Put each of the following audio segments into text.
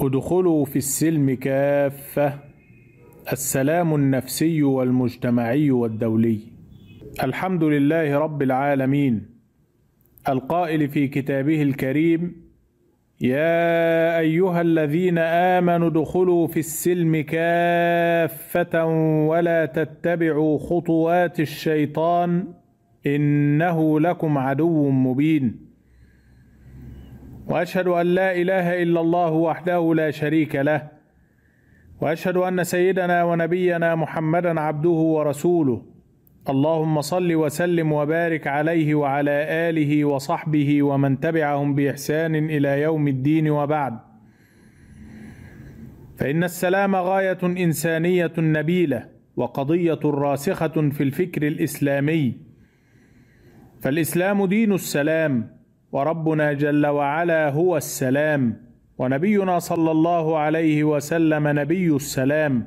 ادخلوا في السلم كافة السلام النفسي والمجتمعي والدولي الحمد لله رب العالمين القائل في كتابه الكريم يا ايها الذين امنوا ادخلوا في السلم كافه ولا تتبعوا خطوات الشيطان انه لكم عدو مبين واشهد ان لا اله الا الله وحده لا شريك له واشهد ان سيدنا ونبينا محمدا عبده ورسوله اللهم صل وسلم وبارك عليه وعلى اله وصحبه ومن تبعهم باحسان الى يوم الدين وبعد فان السلام غايه انسانيه نبيله وقضيه راسخه في الفكر الاسلامي فالاسلام دين السلام وربنا جل وعلا هو السلام ونبينا صلى الله عليه وسلم نبي السلام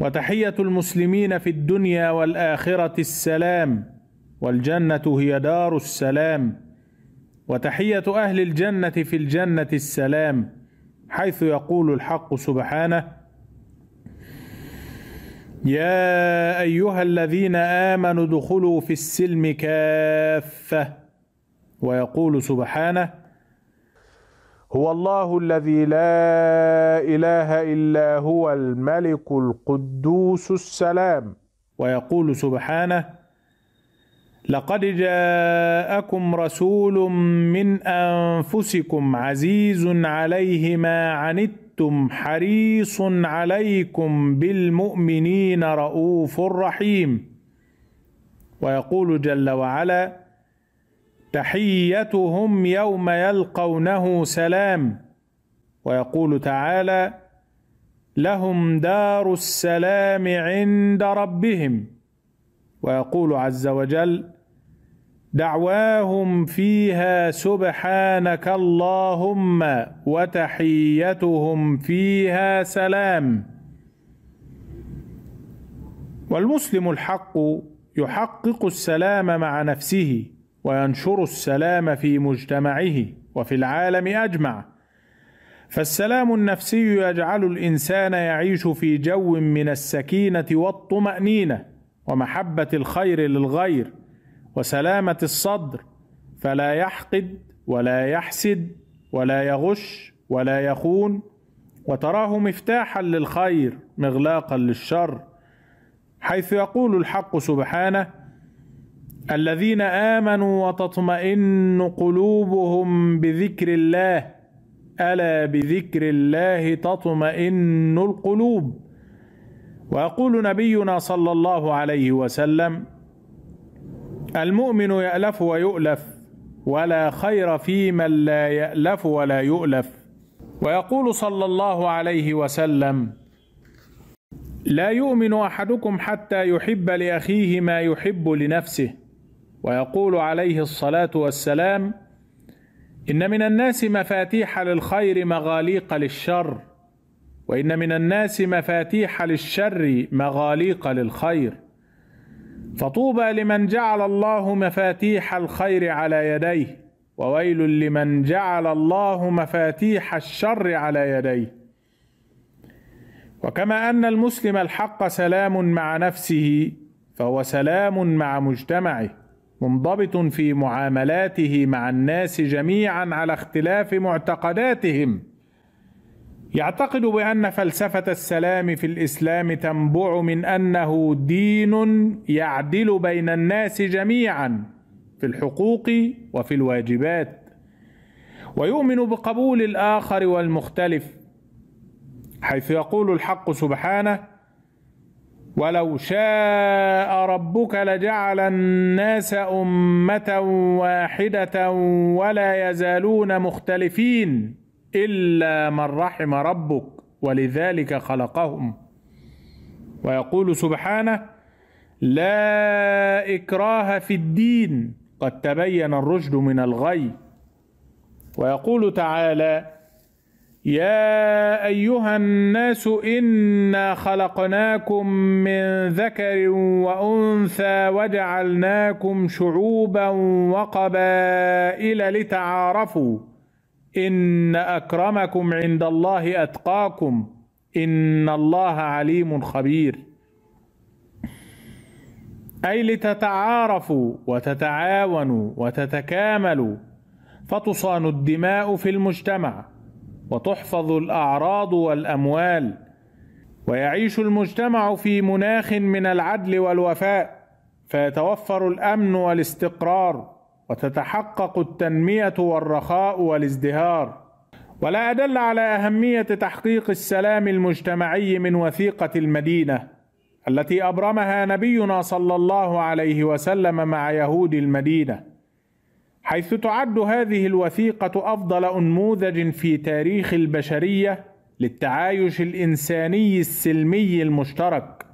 وتحيه المسلمين في الدنيا والاخره السلام والجنه هي دار السلام وتحيه اهل الجنه في الجنه السلام حيث يقول الحق سبحانه يا ايها الذين امنوا ادخلوا في السلم كافه ويقول سبحانه هو الله الذي لا اله الا هو الملك القدوس السلام ويقول سبحانه لقد جاءكم رسول من انفسكم عزيز عليه ما عنتم حريص عليكم بالمؤمنين رؤوف رحيم ويقول جل وعلا تحيتهم يوم يلقونه سلام ويقول تعالى لهم دار السلام عند ربهم ويقول عز وجل دعواهم فيها سبحانك اللهم وتحيتهم فيها سلام والمسلم الحق يحقق السلام مع نفسه وينشر السلام في مجتمعه وفي العالم اجمع فالسلام النفسي يجعل الانسان يعيش في جو من السكينه والطمانينه ومحبه الخير للغير وسلامه الصدر فلا يحقد ولا يحسد ولا يغش ولا يخون وتراه مفتاحا للخير مغلاقا للشر حيث يقول الحق سبحانه الذين امنوا وتطمئن قلوبهم بذكر الله الا بذكر الله تطمئن القلوب ويقول نبينا صلى الله عليه وسلم المؤمن يالف ويؤلف ولا خير في من لا يالف ولا يؤلف ويقول صلى الله عليه وسلم لا يؤمن احدكم حتى يحب لاخيه ما يحب لنفسه ويقول عليه الصلاه والسلام ان من الناس مفاتيح للخير مغاليق للشر وان من الناس مفاتيح للشر مغاليق للخير فطوبى لمن جعل الله مفاتيح الخير على يديه وويل لمن جعل الله مفاتيح الشر على يديه وكما ان المسلم الحق سلام مع نفسه فهو سلام مع مجتمعه منضبط في معاملاته مع الناس جميعا على اختلاف معتقداتهم يعتقد بان فلسفه السلام في الاسلام تنبع من انه دين يعدل بين الناس جميعا في الحقوق وفي الواجبات ويؤمن بقبول الاخر والمختلف حيث يقول الحق سبحانه ولو شاء ربك لجعل الناس امه واحده ولا يزالون مختلفين الا من رحم ربك ولذلك خلقهم ويقول سبحانه لا اكراه في الدين قد تبين الرشد من الغي ويقول تعالى يا ايها الناس انا خلقناكم من ذكر وانثى وجعلناكم شعوبا وقبائل لتعارفوا ان اكرمكم عند الله اتقاكم ان الله عليم خبير اي لتتعارفوا وتتعاونوا وتتكاملوا فتصان الدماء في المجتمع وتحفظ الاعراض والاموال ويعيش المجتمع في مناخ من العدل والوفاء فيتوفر الامن والاستقرار وتتحقق التنميه والرخاء والازدهار ولا ادل على اهميه تحقيق السلام المجتمعي من وثيقه المدينه التي ابرمها نبينا صلى الله عليه وسلم مع يهود المدينه حيث تعد هذه الوثيقة أفضل أنموذج في تاريخ البشرية للتعايش الإنساني السلمي المشترك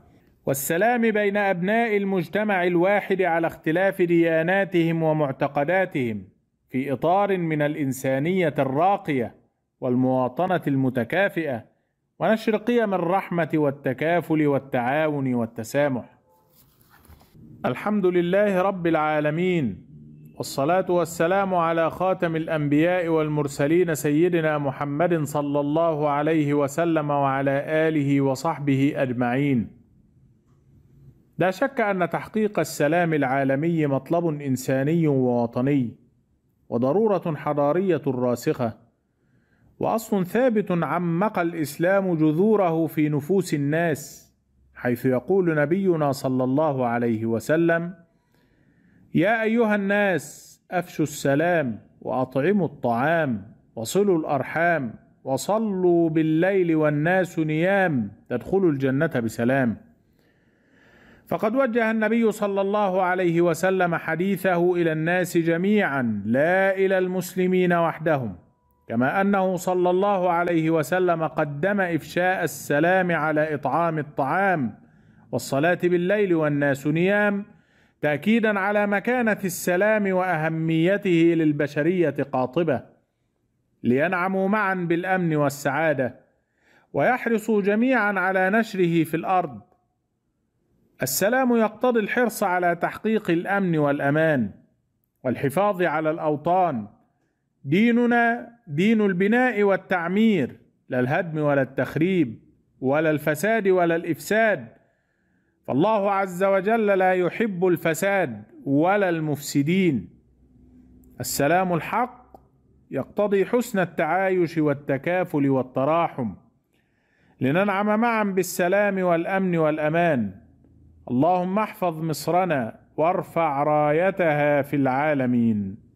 والسلام بين أبناء المجتمع الواحد على اختلاف دياناتهم ومعتقداتهم في إطار من الإنسانية الراقية والمواطنة المتكافئة ونشر قيم الرحمة والتكافل والتعاون والتسامح الحمد لله رب العالمين والصلاة والسلام على خاتم الأنبياء والمرسلين سيدنا محمد صلى الله عليه وسلم وعلى آله وصحبه أجمعين. لا شك أن تحقيق السلام العالمي مطلب إنساني ووطني، وضرورة حضارية راسخة، وأصل ثابت عمق الإسلام جذوره في نفوس الناس، حيث يقول نبينا صلى الله عليه وسلم: يا أيها الناس أفشوا السلام وأطعموا الطعام وصلوا الأرحام وصلوا بالليل والناس نيام تدخلوا الجنة بسلام فقد وجه النبي صلى الله عليه وسلم حديثه إلى الناس جميعا لا إلى المسلمين وحدهم كما أنه صلى الله عليه وسلم قدم إفشاء السلام على إطعام الطعام والصلاة بالليل والناس نيام تأكيدا على مكانة السلام وأهميته للبشرية قاطبة لينعموا معا بالأمن والسعادة ويحرصوا جميعا على نشره في الأرض السلام يقتضي الحرص على تحقيق الأمن والأمان والحفاظ على الأوطان ديننا دين البناء والتعمير لا الهدم ولا التخريب ولا الفساد ولا الإفساد والله عز وجل لا يحب الفساد ولا المفسدين السلام الحق يقتضي حسن التعايش والتكافل والتراحم لننعم معا بالسلام والامن والامان اللهم احفظ مصرنا وارفع رايتها في العالمين